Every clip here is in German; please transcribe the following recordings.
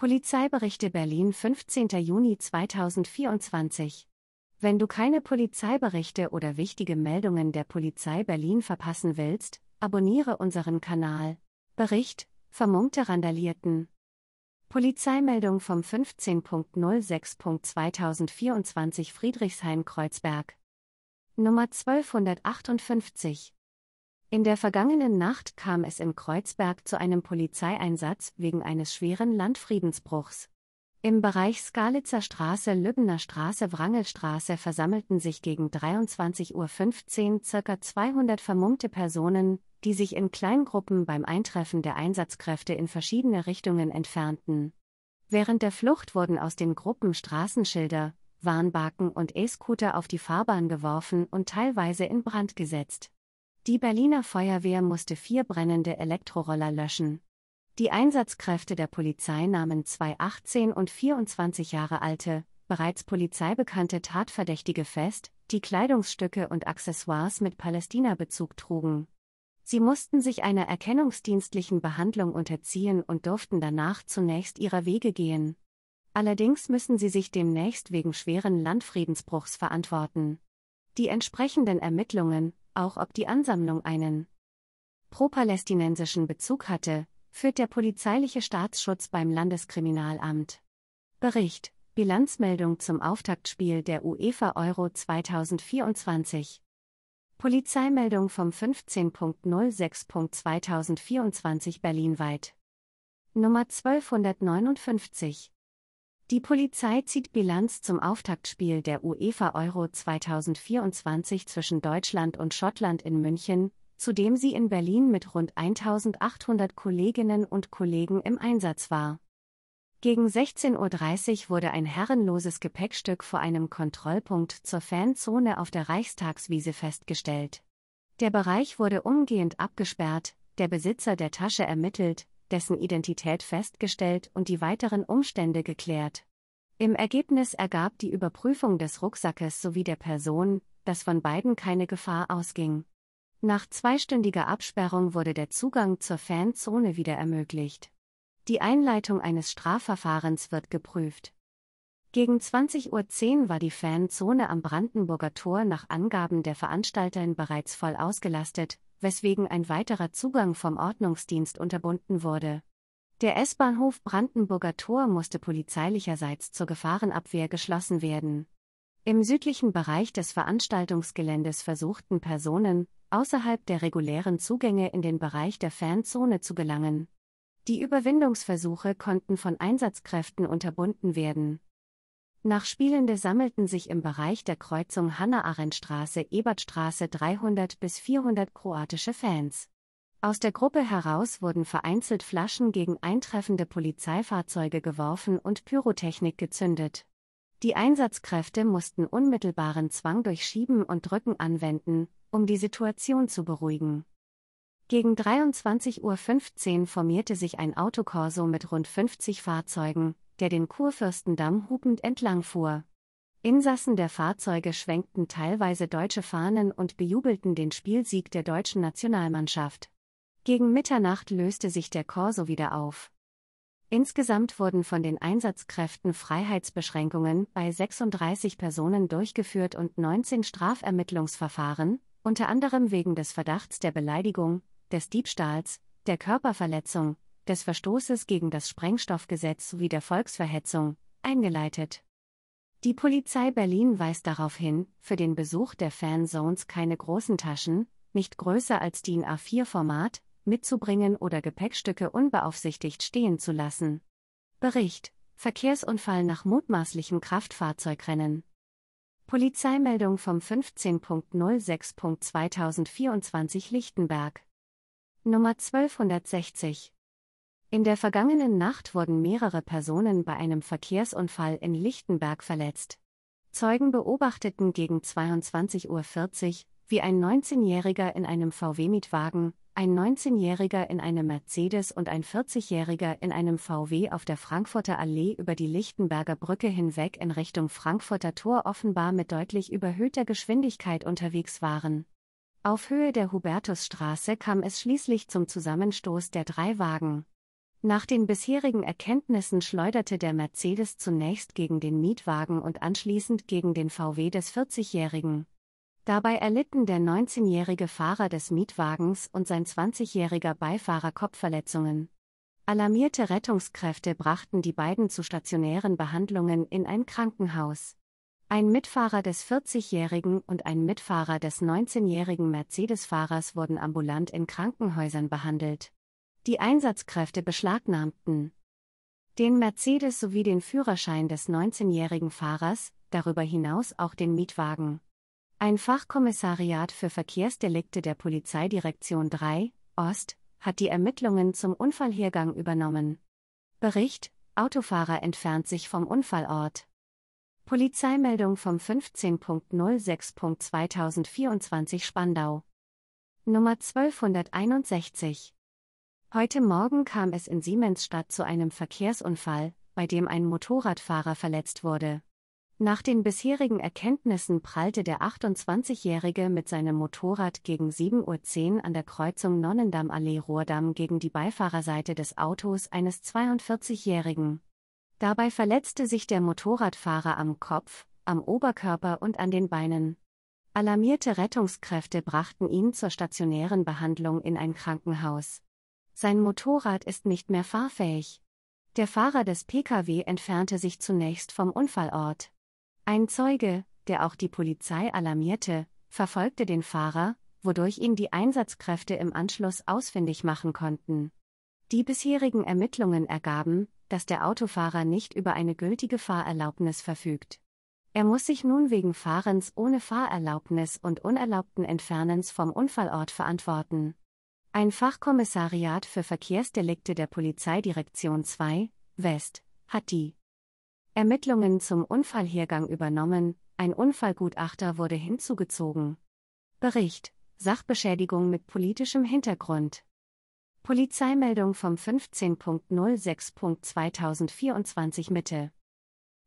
Polizeiberichte Berlin 15. Juni 2024 Wenn du keine Polizeiberichte oder wichtige Meldungen der Polizei Berlin verpassen willst, abonniere unseren Kanal. Bericht: Vermummte Randalierten. Polizeimeldung vom 15.06.2024 Friedrichshain-Kreuzberg. Nummer 1258. In der vergangenen Nacht kam es in Kreuzberg zu einem Polizeieinsatz wegen eines schweren Landfriedensbruchs. Im Bereich Skalitzer Straße, Lübbener Straße, Wrangelstraße versammelten sich gegen 23.15 Uhr ca. 200 vermummte Personen, die sich in Kleingruppen beim Eintreffen der Einsatzkräfte in verschiedene Richtungen entfernten. Während der Flucht wurden aus den Gruppen Straßenschilder, Warnbaken und E-Scooter auf die Fahrbahn geworfen und teilweise in Brand gesetzt. Die Berliner Feuerwehr musste vier brennende Elektroroller löschen. Die Einsatzkräfte der Polizei nahmen zwei 18 und 24 Jahre alte, bereits polizeibekannte Tatverdächtige fest, die Kleidungsstücke und Accessoires mit Palästina-Bezug trugen. Sie mussten sich einer erkennungsdienstlichen Behandlung unterziehen und durften danach zunächst ihrer Wege gehen. Allerdings müssen sie sich demnächst wegen schweren Landfriedensbruchs verantworten. Die entsprechenden Ermittlungen, auch ob die Ansammlung einen propalästinensischen Bezug hatte, führt der polizeiliche Staatsschutz beim Landeskriminalamt. Bericht Bilanzmeldung zum Auftaktspiel der UEFA Euro 2024. Polizeimeldung vom 15.06.2024 Berlin-Weit. Nummer 1259. Die Polizei zieht Bilanz zum Auftaktspiel der UEFA Euro 2024 zwischen Deutschland und Schottland in München, zu dem sie in Berlin mit rund 1800 Kolleginnen und Kollegen im Einsatz war. Gegen 16.30 Uhr wurde ein herrenloses Gepäckstück vor einem Kontrollpunkt zur Fanzone auf der Reichstagswiese festgestellt. Der Bereich wurde umgehend abgesperrt, der Besitzer der Tasche ermittelt, dessen Identität festgestellt und die weiteren Umstände geklärt. Im Ergebnis ergab die Überprüfung des Rucksackes sowie der Person, dass von beiden keine Gefahr ausging. Nach zweistündiger Absperrung wurde der Zugang zur Fanzone wieder ermöglicht. Die Einleitung eines Strafverfahrens wird geprüft. Gegen 20.10 Uhr war die Fanzone am Brandenburger Tor nach Angaben der Veranstalterin bereits voll ausgelastet, weswegen ein weiterer Zugang vom Ordnungsdienst unterbunden wurde. Der S-Bahnhof Brandenburger Tor musste polizeilicherseits zur Gefahrenabwehr geschlossen werden. Im südlichen Bereich des Veranstaltungsgeländes versuchten Personen, außerhalb der regulären Zugänge in den Bereich der Fernzone zu gelangen. Die Überwindungsversuche konnten von Einsatzkräften unterbunden werden. Nach Spielende sammelten sich im Bereich der Kreuzung Hannah-Arendt-Straße-Ebertstraße 300 bis 400 kroatische Fans. Aus der Gruppe heraus wurden vereinzelt Flaschen gegen eintreffende Polizeifahrzeuge geworfen und Pyrotechnik gezündet. Die Einsatzkräfte mussten unmittelbaren Zwang durch Schieben und Drücken anwenden, um die Situation zu beruhigen. Gegen 23.15 Uhr formierte sich ein Autokorso mit rund 50 Fahrzeugen, der den Kurfürstendamm hupend entlangfuhr. Insassen der Fahrzeuge schwenkten teilweise deutsche Fahnen und bejubelten den Spielsieg der deutschen Nationalmannschaft. Gegen Mitternacht löste sich der Korso wieder auf. Insgesamt wurden von den Einsatzkräften Freiheitsbeschränkungen bei 36 Personen durchgeführt und 19 Strafermittlungsverfahren, unter anderem wegen des Verdachts der Beleidigung, des Diebstahls, der Körperverletzung, des Verstoßes gegen das Sprengstoffgesetz sowie der Volksverhetzung, eingeleitet. Die Polizei Berlin weist darauf hin, für den Besuch der Fanzones keine großen Taschen, nicht größer als die in A4-Format, mitzubringen oder Gepäckstücke unbeaufsichtigt stehen zu lassen. Bericht: Verkehrsunfall nach mutmaßlichem Kraftfahrzeugrennen. Polizeimeldung vom 15.06.2024 Lichtenberg. Nummer 1260. In der vergangenen Nacht wurden mehrere Personen bei einem Verkehrsunfall in Lichtenberg verletzt. Zeugen beobachteten gegen 22.40 Uhr, wie ein 19-Jähriger in einem VW-Mietwagen, ein 19-Jähriger in einem Mercedes und ein 40-Jähriger in einem VW auf der Frankfurter Allee über die Lichtenberger Brücke hinweg in Richtung Frankfurter Tor offenbar mit deutlich überhöhter Geschwindigkeit unterwegs waren. Auf Höhe der Hubertusstraße kam es schließlich zum Zusammenstoß der drei Wagen. Nach den bisherigen Erkenntnissen schleuderte der Mercedes zunächst gegen den Mietwagen und anschließend gegen den VW des 40-Jährigen. Dabei erlitten der 19-jährige Fahrer des Mietwagens und sein 20-jähriger Beifahrer Kopfverletzungen. Alarmierte Rettungskräfte brachten die beiden zu stationären Behandlungen in ein Krankenhaus. Ein Mitfahrer des 40-jährigen und ein Mitfahrer des 19-jährigen Mercedes-Fahrers wurden ambulant in Krankenhäusern behandelt die Einsatzkräfte beschlagnahmten den Mercedes sowie den Führerschein des 19-jährigen Fahrers, darüber hinaus auch den Mietwagen. Ein Fachkommissariat für Verkehrsdelikte der Polizeidirektion 3, Ost, hat die Ermittlungen zum Unfallhergang übernommen. Bericht: Autofahrer entfernt sich vom Unfallort. Polizeimeldung vom 15.06.2024 Spandau. Nummer 1261. Heute Morgen kam es in Siemensstadt zu einem Verkehrsunfall, bei dem ein Motorradfahrer verletzt wurde. Nach den bisherigen Erkenntnissen prallte der 28-Jährige mit seinem Motorrad gegen 7.10 Uhr an der Kreuzung nonnendamm allee rohrdamm gegen die Beifahrerseite des Autos eines 42-Jährigen. Dabei verletzte sich der Motorradfahrer am Kopf, am Oberkörper und an den Beinen. Alarmierte Rettungskräfte brachten ihn zur stationären Behandlung in ein Krankenhaus. Sein Motorrad ist nicht mehr fahrfähig. Der Fahrer des Pkw entfernte sich zunächst vom Unfallort. Ein Zeuge, der auch die Polizei alarmierte, verfolgte den Fahrer, wodurch ihn die Einsatzkräfte im Anschluss ausfindig machen konnten. Die bisherigen Ermittlungen ergaben, dass der Autofahrer nicht über eine gültige Fahrerlaubnis verfügt. Er muss sich nun wegen Fahrens ohne Fahrerlaubnis und unerlaubten Entfernens vom Unfallort verantworten. Ein Fachkommissariat für Verkehrsdelikte der Polizeidirektion 2, West, hat die Ermittlungen zum Unfallhergang übernommen, ein Unfallgutachter wurde hinzugezogen. Bericht Sachbeschädigung mit politischem Hintergrund. Polizeimeldung vom 15.06.2024 Mitte.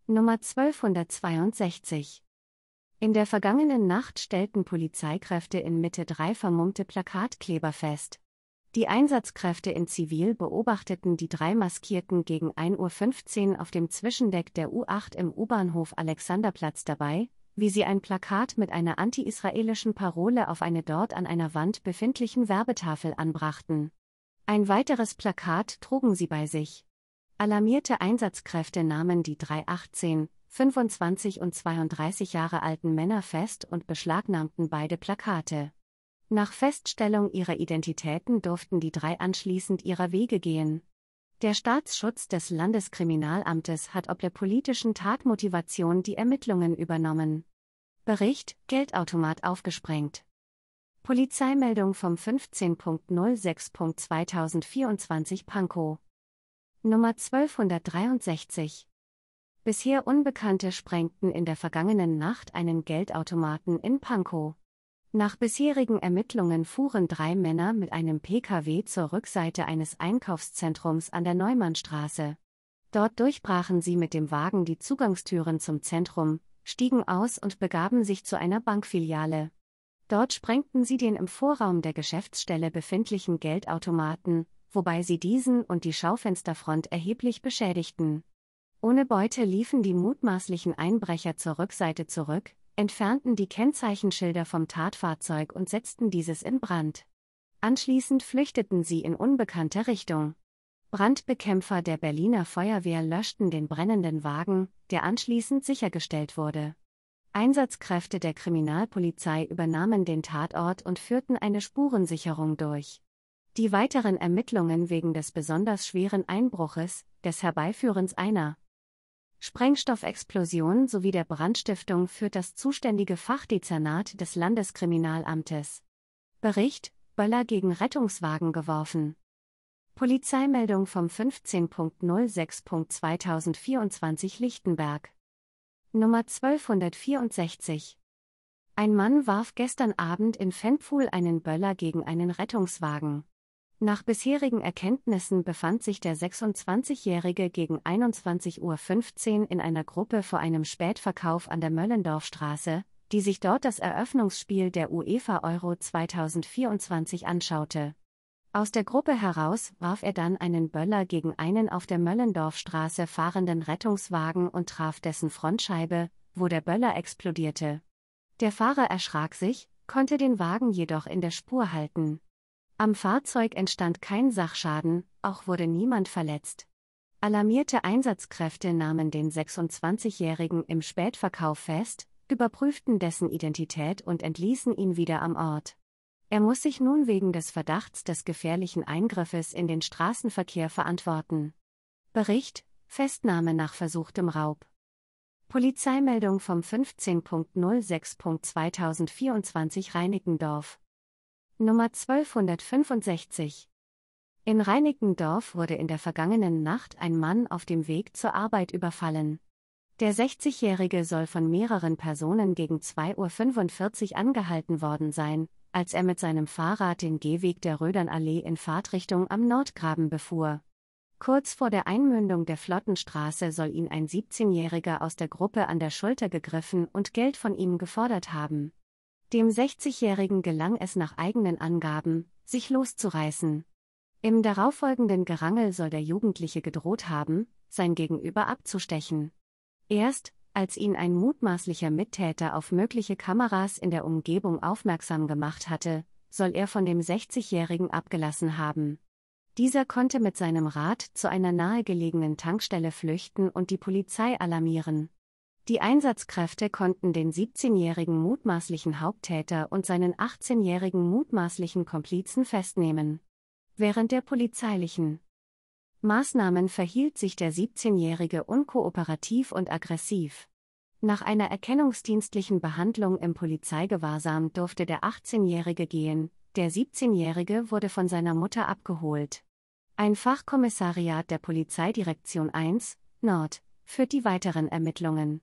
Nummer 1262. In der vergangenen Nacht stellten Polizeikräfte in Mitte drei vermummte Plakatkleber fest. Die Einsatzkräfte in Zivil beobachteten die drei Maskierten gegen 1.15 Uhr auf dem Zwischendeck der U8 im U-Bahnhof Alexanderplatz dabei, wie sie ein Plakat mit einer anti-israelischen Parole auf eine dort an einer Wand befindlichen Werbetafel anbrachten. Ein weiteres Plakat trugen sie bei sich. Alarmierte Einsatzkräfte nahmen die 318, 25 und 32 Jahre alten Männer fest und beschlagnahmten beide Plakate. Nach Feststellung ihrer Identitäten durften die drei anschließend ihrer Wege gehen. Der Staatsschutz des Landeskriminalamtes hat ob der politischen Tatmotivation die Ermittlungen übernommen. Bericht: Geldautomat aufgesprengt. Polizeimeldung vom 15.06.2024 Pankow. Nummer 1263. Bisher Unbekannte sprengten in der vergangenen Nacht einen Geldautomaten in Pankow. Nach bisherigen Ermittlungen fuhren drei Männer mit einem Pkw zur Rückseite eines Einkaufszentrums an der Neumannstraße. Dort durchbrachen sie mit dem Wagen die Zugangstüren zum Zentrum, stiegen aus und begaben sich zu einer Bankfiliale. Dort sprengten sie den im Vorraum der Geschäftsstelle befindlichen Geldautomaten, wobei sie diesen und die Schaufensterfront erheblich beschädigten. Ohne Beute liefen die mutmaßlichen Einbrecher zur Rückseite zurück, entfernten die Kennzeichenschilder vom Tatfahrzeug und setzten dieses in Brand. Anschließend flüchteten sie in unbekannte Richtung. Brandbekämpfer der Berliner Feuerwehr löschten den brennenden Wagen, der anschließend sichergestellt wurde. Einsatzkräfte der Kriminalpolizei übernahmen den Tatort und führten eine Spurensicherung durch. Die weiteren Ermittlungen wegen des besonders schweren Einbruches, des Herbeiführens einer Sprengstoffexplosion sowie der Brandstiftung führt das zuständige Fachdezernat des Landeskriminalamtes. Bericht: Böller gegen Rettungswagen geworfen. Polizeimeldung vom 15.06.2024 Lichtenberg. Nummer 1264. Ein Mann warf gestern Abend in Fenpfuhl einen Böller gegen einen Rettungswagen. Nach bisherigen Erkenntnissen befand sich der 26-Jährige gegen 21.15 Uhr in einer Gruppe vor einem Spätverkauf an der Möllendorfstraße, die sich dort das Eröffnungsspiel der UEFA Euro 2024 anschaute. Aus der Gruppe heraus warf er dann einen Böller gegen einen auf der Möllendorfstraße fahrenden Rettungswagen und traf dessen Frontscheibe, wo der Böller explodierte. Der Fahrer erschrak sich, konnte den Wagen jedoch in der Spur halten. Am Fahrzeug entstand kein Sachschaden, auch wurde niemand verletzt. Alarmierte Einsatzkräfte nahmen den 26-Jährigen im Spätverkauf fest, überprüften dessen Identität und entließen ihn wieder am Ort. Er muss sich nun wegen des Verdachts des gefährlichen Eingriffes in den Straßenverkehr verantworten. Bericht Festnahme nach versuchtem Raub. Polizeimeldung vom 15.06.2024 Reinickendorf. Nummer 1265. In Reinickendorf wurde in der vergangenen Nacht ein Mann auf dem Weg zur Arbeit überfallen. Der 60-Jährige soll von mehreren Personen gegen 2.45 Uhr angehalten worden sein, als er mit seinem Fahrrad den Gehweg der Rödernallee in Fahrtrichtung am Nordgraben befuhr. Kurz vor der Einmündung der Flottenstraße soll ihn ein 17-Jähriger aus der Gruppe an der Schulter gegriffen und Geld von ihm gefordert haben. Dem 60-Jährigen gelang es nach eigenen Angaben, sich loszureißen. Im darauffolgenden Gerangel soll der Jugendliche gedroht haben, sein Gegenüber abzustechen. Erst, als ihn ein mutmaßlicher Mittäter auf mögliche Kameras in der Umgebung aufmerksam gemacht hatte, soll er von dem 60-Jährigen abgelassen haben. Dieser konnte mit seinem Rad zu einer nahegelegenen Tankstelle flüchten und die Polizei alarmieren. Die Einsatzkräfte konnten den 17-jährigen mutmaßlichen Haupttäter und seinen 18-jährigen mutmaßlichen Komplizen festnehmen. Während der polizeilichen Maßnahmen verhielt sich der 17-jährige unkooperativ und aggressiv. Nach einer erkennungsdienstlichen Behandlung im Polizeigewahrsam durfte der 18-jährige gehen, der 17-jährige wurde von seiner Mutter abgeholt. Ein Fachkommissariat der Polizeidirektion 1 Nord führt die weiteren Ermittlungen.